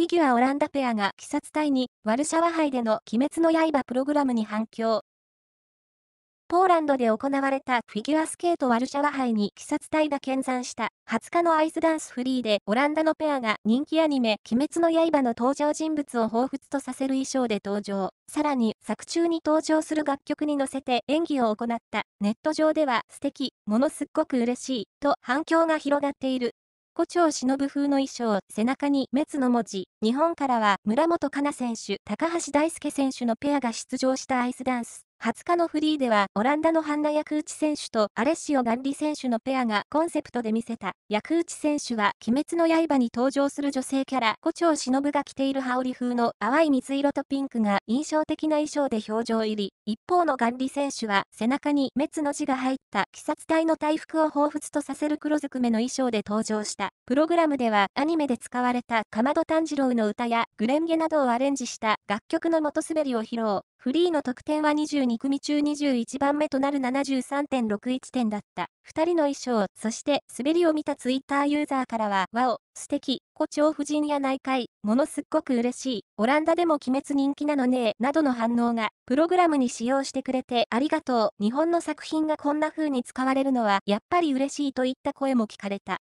フィギュアオランダペアが鬼殺隊にワルシャワ杯での鬼滅の刃プログラムに反響。ポーランドで行われたフィギュアスケートワルシャワ杯に鬼殺隊が見参した20日のアイスダンスフリーでオランダのペアが人気アニメ鬼滅の刃の登場人物を彷彿とさせる衣装で登場。さらに作中に登場する楽曲に乗せて演技を行った。ネット上では素敵、ものすっごく嬉しいと反響が広がっている。胡蝶忍風の衣装、背中に滅の文字。日本からは村本香奈選手、高橋大輔選手のペアが出場したアイスダンス。20日のフリーではオランダのハンナ・ヤクーチ選手とアレッシオ・ガンリ選手のペアがコンセプトで見せた。ヤクーチ選手は鬼滅の刃に登場する女性キャラ、胡蝶忍が着ている羽織風の淡い水色とピンクが印象的な衣装で表情入り。一方のガンリ選手は背中に滅の字が入った鬼殺隊の大服を彷彿とさせる黒ずくめの衣装で登場した。プログラムではアニメで使われたかまど炭治郎の歌やグレンゲなどをアレンジした楽曲の元滑りを披露。フリーの得点は22 2組中21番目となる73.61点だった。2人の衣装、そして滑りを見たツイッターユーザーからは、わお、素敵、胡蝶夫人や内科医、ものすっごく嬉しい、オランダでも鬼滅人気なのねなどの反応が、プログラムに使用してくれてありがとう、日本の作品がこんな風に使われるのは、やっぱり嬉しいといった声も聞かれた。